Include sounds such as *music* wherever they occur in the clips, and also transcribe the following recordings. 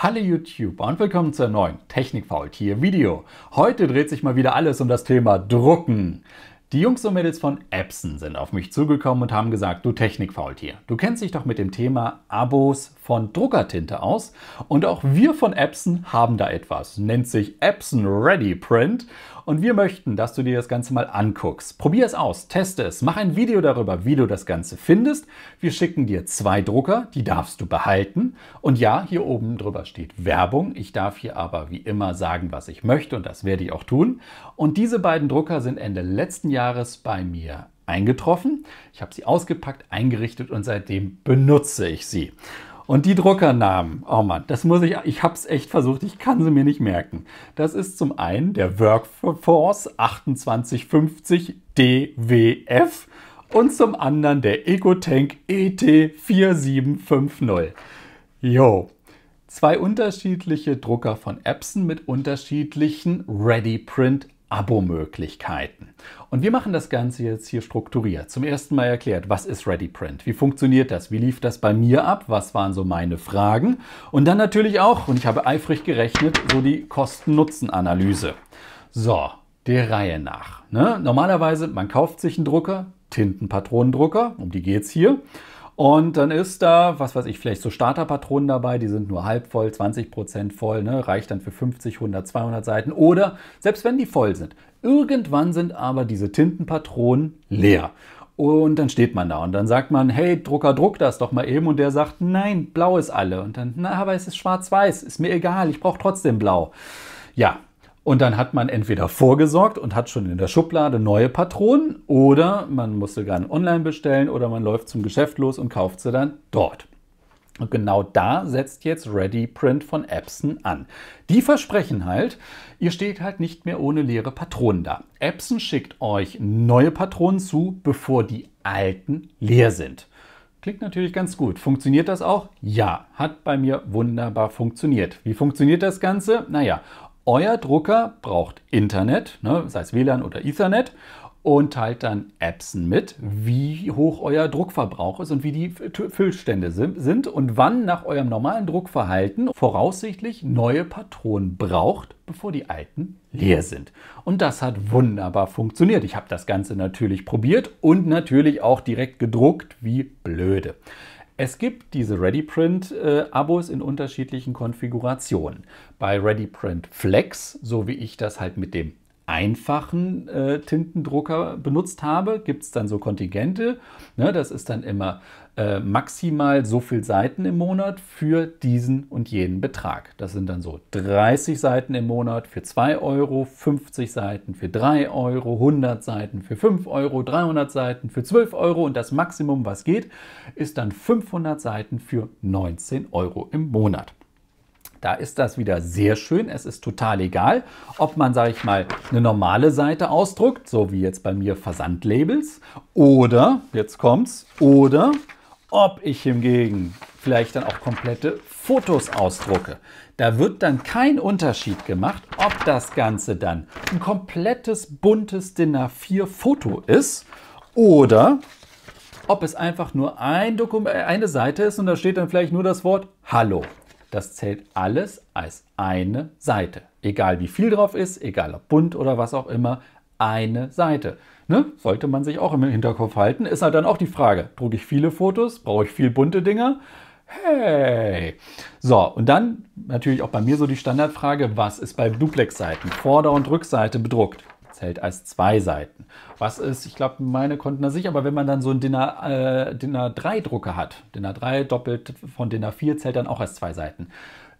Hallo YouTube und willkommen zu einem neuen technik Technikfaultier-Video. Heute dreht sich mal wieder alles um das Thema Drucken. Die Jungs und Mädels von Epson sind auf mich zugekommen und haben gesagt, du technik Technikfaultier, du kennst dich doch mit dem Thema Abos, von Druckertinte aus und auch wir von Epson haben da etwas, nennt sich Epson Ready Print und wir möchten, dass du dir das Ganze mal anguckst. Probier es aus, teste es, mach ein Video darüber, wie du das Ganze findest. Wir schicken dir zwei Drucker, die darfst du behalten und ja, hier oben drüber steht Werbung. Ich darf hier aber wie immer sagen, was ich möchte und das werde ich auch tun. Und diese beiden Drucker sind Ende letzten Jahres bei mir eingetroffen. Ich habe sie ausgepackt, eingerichtet und seitdem benutze ich sie. Und die Druckernamen, oh Mann, das muss ich, ich habe es echt versucht, ich kann sie mir nicht merken. Das ist zum einen der Workforce 2850 DWF und zum anderen der EcoTank ET4750. Jo, zwei unterschiedliche Drucker von Epson mit unterschiedlichen Ready ReadyPrint Abo-Möglichkeiten. Und wir machen das Ganze jetzt hier strukturiert. Zum ersten Mal erklärt, was ist ReadyPrint? Wie funktioniert das? Wie lief das bei mir ab? Was waren so meine Fragen? Und dann natürlich auch, und ich habe eifrig gerechnet, so die Kosten-Nutzen-Analyse. So, der Reihe nach. Ne? Normalerweise, man kauft sich einen Drucker, Tintenpatronendrucker, um die geht es hier. Und dann ist da, was weiß ich, vielleicht so Starterpatronen dabei, die sind nur halb voll, 20% voll, ne? reicht dann für 50, 100, 200 Seiten. Oder selbst wenn die voll sind, irgendwann sind aber diese Tintenpatronen leer. Und dann steht man da und dann sagt man, hey, Drucker, druck das doch mal eben. Und der sagt, nein, blau ist alle. Und dann, na, aber es ist schwarz-weiß, ist mir egal, ich brauche trotzdem blau. Ja, und dann hat man entweder vorgesorgt und hat schon in der Schublade neue Patronen oder man musste gerade online bestellen oder man läuft zum Geschäft los und kauft sie dann dort. Und genau da setzt jetzt ReadyPrint von Epson an. Die versprechen halt, ihr steht halt nicht mehr ohne leere Patronen da. Epson schickt euch neue Patronen zu, bevor die alten leer sind. Klingt natürlich ganz gut. Funktioniert das auch? Ja, hat bei mir wunderbar funktioniert. Wie funktioniert das Ganze? Naja, euer Drucker braucht Internet, ne, sei es WLAN oder Ethernet, und teilt dann Appsen mit, wie hoch euer Druckverbrauch ist und wie die Füllstände sind und wann nach eurem normalen Druckverhalten voraussichtlich neue Patronen braucht, bevor die alten leer sind. Und das hat wunderbar funktioniert. Ich habe das Ganze natürlich probiert und natürlich auch direkt gedruckt, wie blöde. Es gibt diese ReadyPrint-Abos äh, in unterschiedlichen Konfigurationen. Bei ReadyPrint Flex, so wie ich das halt mit dem einfachen äh, Tintendrucker benutzt habe, gibt es dann so Kontingente. Ne, das ist dann immer äh, maximal so viele Seiten im Monat für diesen und jenen Betrag. Das sind dann so 30 Seiten im Monat für 2 Euro, 50 Seiten für 3 Euro, 100 Seiten für 5 Euro, 300 Seiten für 12 Euro und das Maximum, was geht, ist dann 500 Seiten für 19 Euro im Monat. Da ist das wieder sehr schön. Es ist total egal, ob man, sage ich mal, eine normale Seite ausdruckt, so wie jetzt bei mir Versandlabels, oder, jetzt kommt's, oder ob ich hingegen vielleicht dann auch komplette Fotos ausdrucke. Da wird dann kein Unterschied gemacht, ob das Ganze dann ein komplettes buntes DIN A4 Foto ist oder ob es einfach nur ein Dokument, äh, eine Seite ist und da steht dann vielleicht nur das Wort Hallo. Das zählt alles als eine Seite. Egal wie viel drauf ist, egal ob bunt oder was auch immer, eine Seite. Ne? Sollte man sich auch im Hinterkopf halten. Ist halt dann auch die Frage, drucke ich viele Fotos, brauche ich viel bunte Dinger? Hey! So, und dann natürlich auch bei mir so die Standardfrage, was ist bei Duplex-Seiten? Vorder- und Rückseite bedruckt zählt als zwei Seiten. Was ist, ich glaube, meine konnten das sicher, aber wenn man dann so einen DIN, äh, A3-Drucker hat, DIN A3 doppelt von DIN A4 zählt dann auch als zwei Seiten.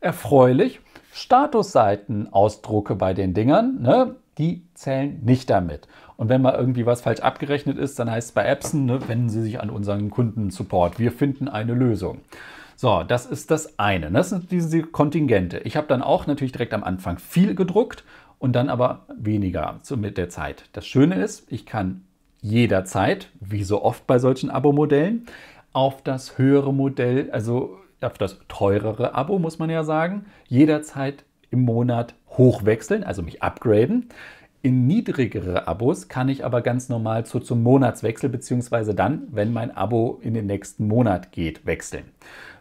Erfreulich, Statusseitenausdrucke bei den Dingern, ne, die zählen nicht damit. Und wenn mal irgendwie was falsch abgerechnet ist, dann heißt es bei Epson, ne, wenden Sie sich an unseren Kundensupport. Wir finden eine Lösung. So, das ist das eine. Ne? Das sind diese Kontingente. Ich habe dann auch natürlich direkt am Anfang viel gedruckt und dann aber weniger mit der Zeit. Das Schöne ist, ich kann jederzeit, wie so oft bei solchen Abo-Modellen, auf das höhere Modell, also auf das teurere Abo, muss man ja sagen, jederzeit im Monat hochwechseln, also mich upgraden. In niedrigere Abos kann ich aber ganz normal zu, zum Monatswechsel, beziehungsweise dann, wenn mein Abo in den nächsten Monat geht, wechseln.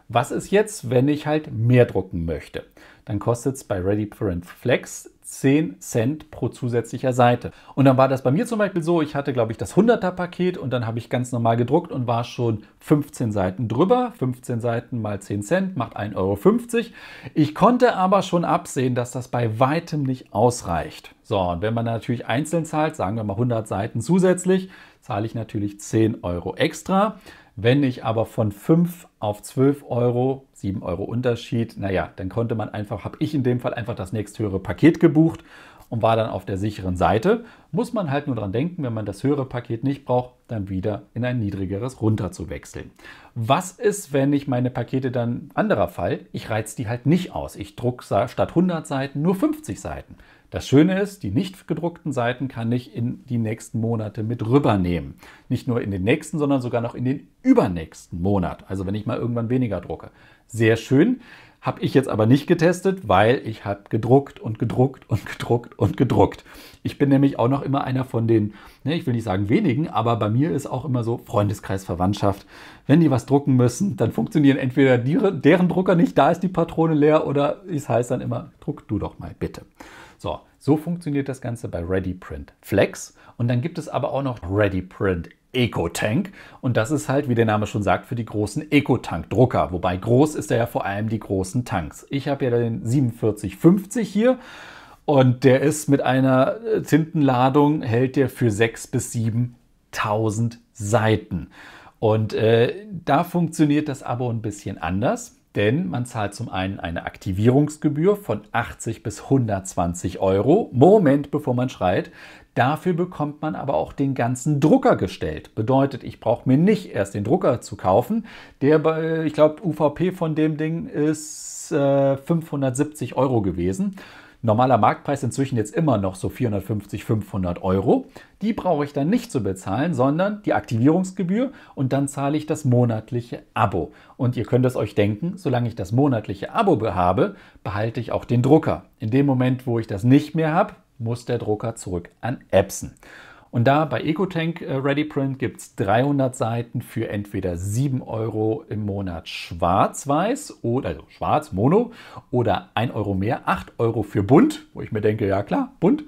Was ist jetzt, wenn ich halt mehr drucken möchte? dann kostet es bei Ready Parent Flex 10 Cent pro zusätzlicher Seite. Und dann war das bei mir zum Beispiel so, ich hatte, glaube ich, das 100er-Paket und dann habe ich ganz normal gedruckt und war schon 15 Seiten drüber. 15 Seiten mal 10 Cent macht 1,50 Euro. Ich konnte aber schon absehen, dass das bei weitem nicht ausreicht. So, und wenn man natürlich einzeln zahlt, sagen wir mal 100 Seiten zusätzlich, zahle ich natürlich 10 Euro extra. Wenn ich aber von 5 auf 12 Euro, 7 Euro Unterschied, naja, dann konnte man einfach, habe ich in dem Fall einfach das nächsthöhere Paket gebucht und war dann auf der sicheren Seite. Muss man halt nur daran denken, wenn man das höhere Paket nicht braucht, dann wieder in ein niedrigeres runter zu wechseln. Was ist, wenn ich meine Pakete dann, anderer Fall, ich reiz die halt nicht aus. Ich druck statt 100 Seiten nur 50 Seiten. Das Schöne ist, die nicht gedruckten Seiten kann ich in die nächsten Monate mit rübernehmen. Nicht nur in den nächsten, sondern sogar noch in den übernächsten Monat. Also wenn ich mal irgendwann weniger drucke. Sehr schön. Habe ich jetzt aber nicht getestet, weil ich habe gedruckt und gedruckt und gedruckt und gedruckt. Ich bin nämlich auch noch immer einer von den, ne, ich will nicht sagen wenigen, aber bei mir ist auch immer so Freundeskreis, Verwandtschaft. Wenn die was drucken müssen, dann funktionieren entweder die, deren Drucker nicht, da ist die Patrone leer oder es heißt dann immer, druck du doch mal bitte. So, so funktioniert das Ganze bei ReadyPrint Flex. Und dann gibt es aber auch noch ReadyPrint EcoTank. Und das ist halt, wie der Name schon sagt, für die großen EcoTank-Drucker. Wobei groß ist er ja vor allem die großen Tanks. Ich habe ja den 4750 hier. Und der ist mit einer äh, Tintenladung, hält der für 6.000 bis 7.000 Seiten. Und äh, da funktioniert das aber ein bisschen anders. Denn man zahlt zum einen eine Aktivierungsgebühr von 80 bis 120 Euro. Moment, bevor man schreit. Dafür bekommt man aber auch den ganzen Drucker gestellt. Bedeutet, ich brauche mir nicht erst den Drucker zu kaufen. Der, äh, ich glaube, UVP von dem Ding ist äh, 570 Euro gewesen. Normaler Marktpreis inzwischen jetzt immer noch so 450, 500 Euro. Die brauche ich dann nicht zu bezahlen, sondern die Aktivierungsgebühr und dann zahle ich das monatliche Abo. Und ihr könnt es euch denken, solange ich das monatliche Abo habe, behalte ich auch den Drucker. In dem Moment, wo ich das nicht mehr habe, muss der Drucker zurück an Epson. Und da bei EcoTank äh, ReadyPrint gibt es 300 Seiten für entweder 7 Euro im Monat schwarz-weiß oder also schwarz, mono oder 1 Euro mehr, 8 Euro für bunt, wo ich mir denke, ja klar, bunt.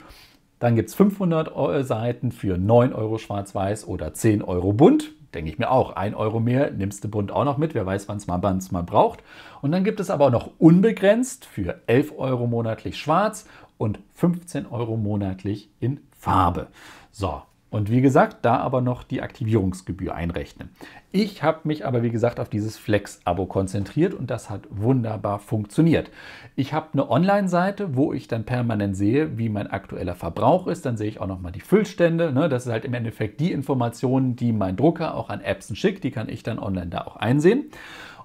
Dann gibt es 500 Seiten für 9 Euro schwarz-weiß oder 10 Euro bunt denke ich mir auch. Ein Euro mehr nimmst du bunt auch noch mit. Wer weiß, wann es mal, mal braucht. Und dann gibt es aber auch noch unbegrenzt für 11 Euro monatlich schwarz und 15 Euro monatlich in Farbe. So, und wie gesagt, da aber noch die Aktivierungsgebühr einrechnen. Ich habe mich aber, wie gesagt, auf dieses Flex-Abo konzentriert und das hat wunderbar funktioniert. Ich habe eine Online-Seite, wo ich dann permanent sehe, wie mein aktueller Verbrauch ist. Dann sehe ich auch nochmal die Füllstände. Ne? Das ist halt im Endeffekt die Informationen, die mein Drucker auch an Epson schickt. Die kann ich dann online da auch einsehen.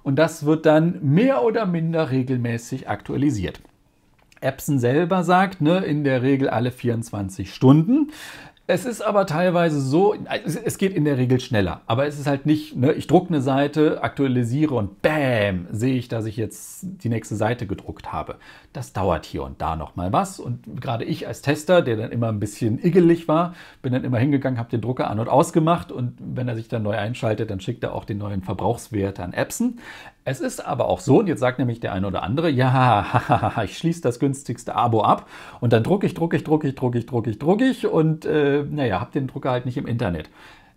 Und das wird dann mehr oder minder regelmäßig aktualisiert. Epson selber sagt, ne, in der Regel alle 24 Stunden. Es ist aber teilweise so, es geht in der Regel schneller, aber es ist halt nicht, ne, ich drucke eine Seite, aktualisiere und bam, sehe ich, dass ich jetzt die nächste Seite gedruckt habe. Das dauert hier und da nochmal was und gerade ich als Tester, der dann immer ein bisschen igelig war, bin dann immer hingegangen, habe den Drucker an und ausgemacht und wenn er sich dann neu einschaltet, dann schickt er auch den neuen Verbrauchswert an Epson. Es ist aber auch so, und jetzt sagt nämlich der eine oder andere, ja, *laughs* ich schließe das günstigste Abo ab und dann drucke ich, drucke ich, drucke ich, drucke ich, drucke ich, drucke ich und äh, naja, habe den Drucker halt nicht im Internet.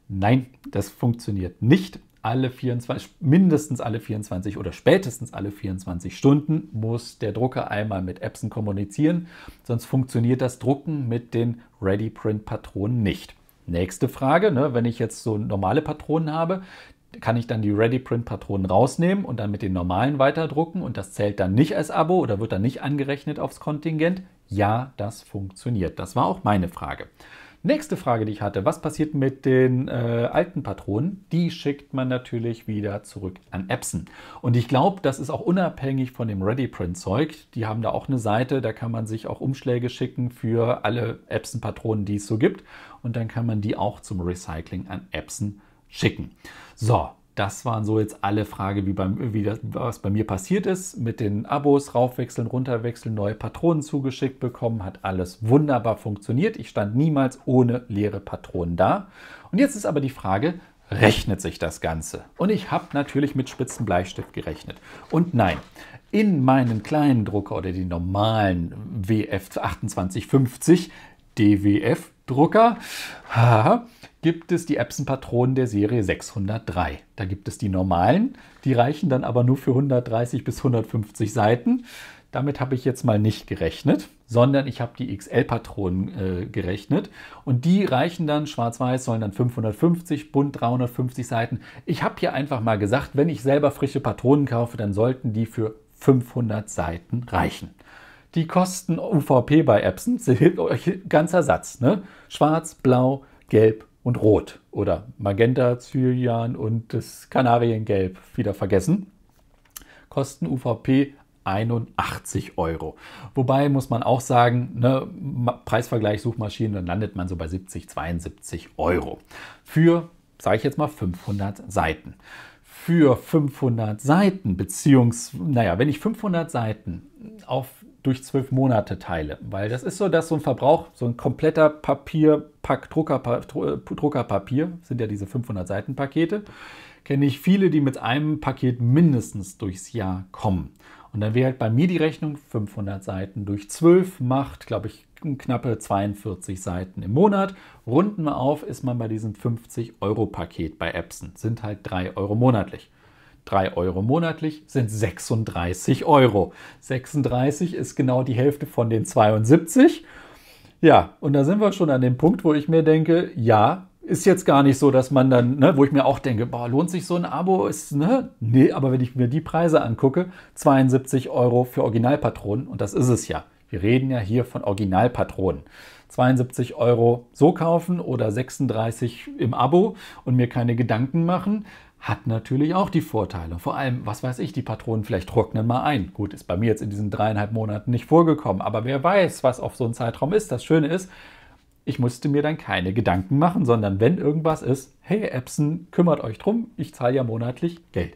Nein, das funktioniert nicht. Alle 24, mindestens alle 24 oder spätestens alle 24 Stunden muss der Drucker einmal mit Epson kommunizieren, sonst funktioniert das Drucken mit den ready print patronen nicht. Nächste Frage, ne, wenn ich jetzt so normale Patronen habe, kann ich dann die Ready-Print-Patronen rausnehmen und dann mit den normalen weiterdrucken und das zählt dann nicht als Abo oder wird dann nicht angerechnet aufs Kontingent? Ja, das funktioniert. Das war auch meine Frage. Nächste Frage, die ich hatte, was passiert mit den äh, alten Patronen? Die schickt man natürlich wieder zurück an Epson. Und ich glaube, das ist auch unabhängig von dem Ready-Print-Zeug. Die haben da auch eine Seite, da kann man sich auch Umschläge schicken für alle Epson-Patronen, die es so gibt. Und dann kann man die auch zum Recycling an Epson schicken schicken. So, das waren so jetzt alle Fragen, wie, beim, wie das, was bei mir passiert ist. Mit den Abos raufwechseln, runterwechseln, neue Patronen zugeschickt bekommen, hat alles wunderbar funktioniert. Ich stand niemals ohne leere Patronen da. Und jetzt ist aber die Frage, rechnet sich das Ganze? Und ich habe natürlich mit spitzen Bleistift gerechnet. Und nein, in meinen kleinen Drucker oder den normalen WF 2850 DWF Drucker gibt es die Epson-Patronen der Serie 603. Da gibt es die normalen, die reichen dann aber nur für 130 bis 150 Seiten. Damit habe ich jetzt mal nicht gerechnet, sondern ich habe die XL-Patronen äh, gerechnet. Und die reichen dann, schwarz-weiß, sollen dann 550, bunt 350 Seiten. Ich habe hier einfach mal gesagt, wenn ich selber frische Patronen kaufe, dann sollten die für 500 Seiten reichen die Kosten UVP bei Epson hilft euch ganzer Satz. Ne? Schwarz, Blau, Gelb und Rot. Oder Magenta, Cyan und das Kanariengelb wieder vergessen. Kosten UVP 81 Euro. Wobei muss man auch sagen, ne, Preisvergleich Suchmaschinen, dann landet man so bei 70, 72 Euro. Für, sage ich jetzt mal, 500 Seiten. Für 500 Seiten, beziehungsweise, naja, wenn ich 500 Seiten auf durch zwölf Monate teile. Weil das ist so, dass so ein Verbrauch, so ein kompletter Papierpack, Druckerpa äh, Druckerpapier, sind ja diese 500 Seiten Pakete, kenne ich viele, die mit einem Paket mindestens durchs Jahr kommen. Und dann wäre halt bei mir die Rechnung 500 Seiten durch 12 macht, glaube ich, knappe 42 Seiten im Monat. Runden wir auf, ist man bei diesem 50-Euro-Paket bei Epson. Sind halt 3 Euro monatlich. 3 Euro monatlich sind 36 Euro. 36 ist genau die Hälfte von den 72. Ja, und da sind wir schon an dem Punkt, wo ich mir denke, ja, ist jetzt gar nicht so, dass man dann, ne, wo ich mir auch denke, boah, lohnt sich so ein Abo? Ist, ne? Nee, aber wenn ich mir die Preise angucke, 72 Euro für Originalpatronen, und das ist es ja. Wir reden ja hier von Originalpatronen. 72 Euro so kaufen oder 36 im Abo und mir keine Gedanken machen, hat natürlich auch die Vorteile. Vor allem, was weiß ich, die Patronen vielleicht trocknen mal ein. Gut, ist bei mir jetzt in diesen dreieinhalb Monaten nicht vorgekommen, aber wer weiß, was auf so einen Zeitraum ist. Das Schöne ist, ich musste mir dann keine Gedanken machen, sondern wenn irgendwas ist, hey Epson, kümmert euch drum, ich zahle ja monatlich Geld.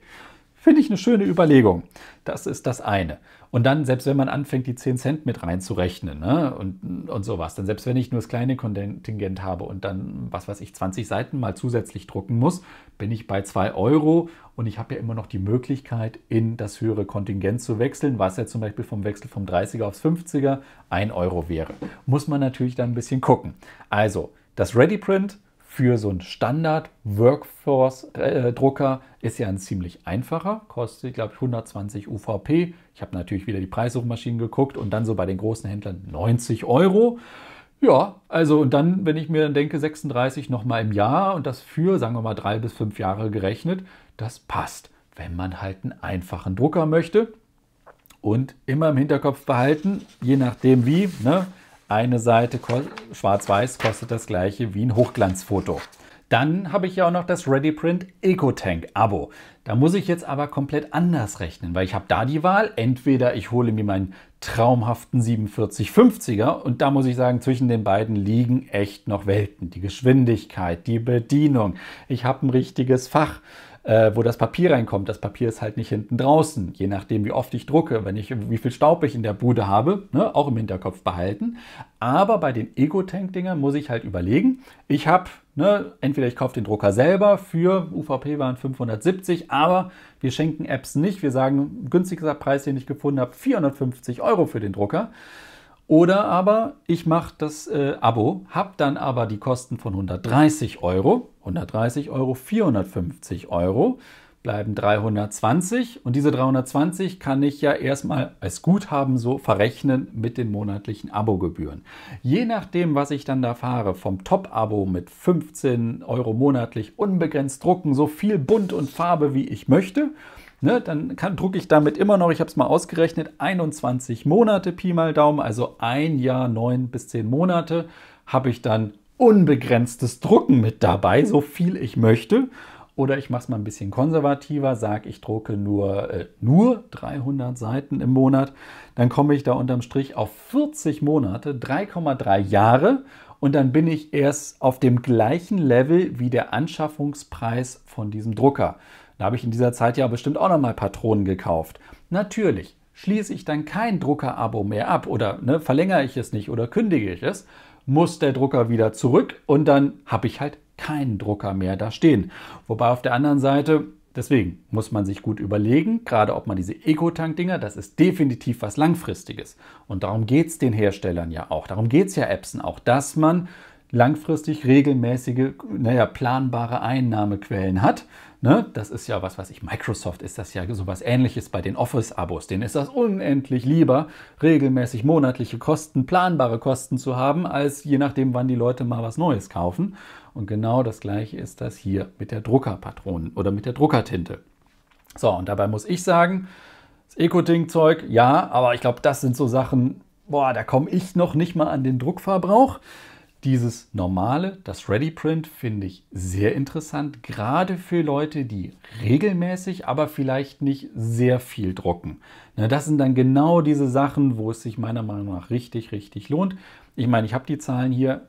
Finde ich eine schöne Überlegung. Das ist das eine. Und dann, selbst wenn man anfängt, die 10 Cent mit reinzurechnen ne, und, und sowas, dann selbst wenn ich nur das kleine Kontingent habe und dann, was weiß ich, 20 Seiten mal zusätzlich drucken muss, bin ich bei 2 Euro und ich habe ja immer noch die Möglichkeit, in das höhere Kontingent zu wechseln, was ja zum Beispiel vom Wechsel vom 30er aufs 50er 1 Euro wäre. Muss man natürlich dann ein bisschen gucken. Also, das Ready Print für so einen Standard-Workforce-Drucker ist ja ein ziemlich einfacher, kostet, glaube ich, 120 UVP. Ich habe natürlich wieder die Preissuchmaschinen geguckt und dann so bei den großen Händlern 90 Euro. Ja, also und dann, wenn ich mir dann denke, 36 nochmal im Jahr und das für, sagen wir mal, drei bis fünf Jahre gerechnet, das passt, wenn man halt einen einfachen Drucker möchte. Und immer im Hinterkopf behalten, je nachdem wie, ne? Eine Seite schwarz-weiß kostet das gleiche wie ein Hochglanzfoto. Dann habe ich ja auch noch das ReadyPrint EcoTank Abo. Da muss ich jetzt aber komplett anders rechnen, weil ich habe da die Wahl. Entweder ich hole mir meinen traumhaften 4750er und da muss ich sagen, zwischen den beiden liegen echt noch Welten. Die Geschwindigkeit, die Bedienung. Ich habe ein richtiges Fach äh, wo das Papier reinkommt. Das Papier ist halt nicht hinten draußen, je nachdem, wie oft ich drucke, wenn ich, wie viel Staub ich in der Bude habe, ne, auch im Hinterkopf behalten. Aber bei den Ego-Tank-Dingern muss ich halt überlegen, ich habe Ne, entweder ich kaufe den Drucker selber für UVP waren 570, aber wir schenken Apps nicht. Wir sagen, günstigster Preis, den ich gefunden habe, 450 Euro für den Drucker. Oder aber ich mache das äh, Abo, habe dann aber die Kosten von 130 Euro, 130 Euro, 450 Euro, bleiben 320 und diese 320 kann ich ja erstmal als Guthaben so verrechnen mit den monatlichen Abogebühren. Je nachdem, was ich dann da fahre, vom Top-Abo mit 15 Euro monatlich, unbegrenzt drucken, so viel Bunt und Farbe wie ich möchte Ne, dann kann, drucke ich damit immer noch, ich habe es mal ausgerechnet, 21 Monate Pi mal Daumen, also ein Jahr, neun bis zehn Monate, habe ich dann unbegrenztes Drucken mit dabei, so viel ich möchte. Oder ich mache es mal ein bisschen konservativer, sage, ich drucke nur, äh, nur 300 Seiten im Monat. Dann komme ich da unterm Strich auf 40 Monate, 3,3 Jahre. Und dann bin ich erst auf dem gleichen Level wie der Anschaffungspreis von diesem Drucker. Da habe ich in dieser Zeit ja bestimmt auch nochmal Patronen gekauft. Natürlich schließe ich dann kein Drucker-Abo mehr ab oder ne, verlängere ich es nicht oder kündige ich es, muss der Drucker wieder zurück und dann habe ich halt keinen Drucker mehr da stehen. Wobei auf der anderen Seite, deswegen muss man sich gut überlegen, gerade ob man diese Eco-Tank-Dinger, das ist definitiv was Langfristiges. Und darum geht es den Herstellern ja auch, darum geht es ja Epson auch, dass man langfristig regelmäßige, naja, planbare Einnahmequellen hat. Ne? Das ist ja was, was ich, Microsoft ist das ja sowas ähnliches bei den Office-Abos. Denen ist das unendlich lieber, regelmäßig monatliche Kosten, planbare Kosten zu haben, als je nachdem, wann die Leute mal was Neues kaufen. Und genau das gleiche ist das hier mit der Druckerpatronen oder mit der Druckertinte. So, und dabei muss ich sagen, das eco ding zeug ja, aber ich glaube, das sind so Sachen, boah, da komme ich noch nicht mal an den Druckverbrauch. Dieses normale, das Ready Print finde ich sehr interessant, gerade für Leute, die regelmäßig, aber vielleicht nicht sehr viel drucken. Na, das sind dann genau diese Sachen, wo es sich meiner Meinung nach richtig, richtig lohnt. Ich meine, ich habe die Zahlen hier,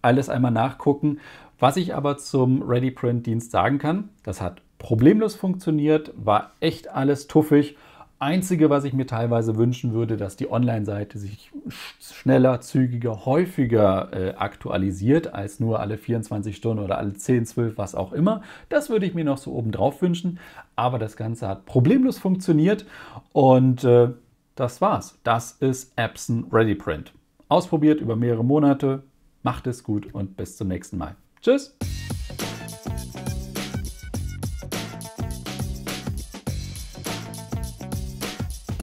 alles einmal nachgucken. Was ich aber zum Ready Print Dienst sagen kann, das hat problemlos funktioniert, war echt alles tuffig Einzige, was ich mir teilweise wünschen würde, dass die Online-Seite sich schneller, zügiger, häufiger äh, aktualisiert, als nur alle 24 Stunden oder alle 10, 12, was auch immer. Das würde ich mir noch so obendrauf wünschen. Aber das Ganze hat problemlos funktioniert und äh, das war's. Das ist Epson ReadyPrint. Ausprobiert über mehrere Monate. Macht es gut und bis zum nächsten Mal. Tschüss!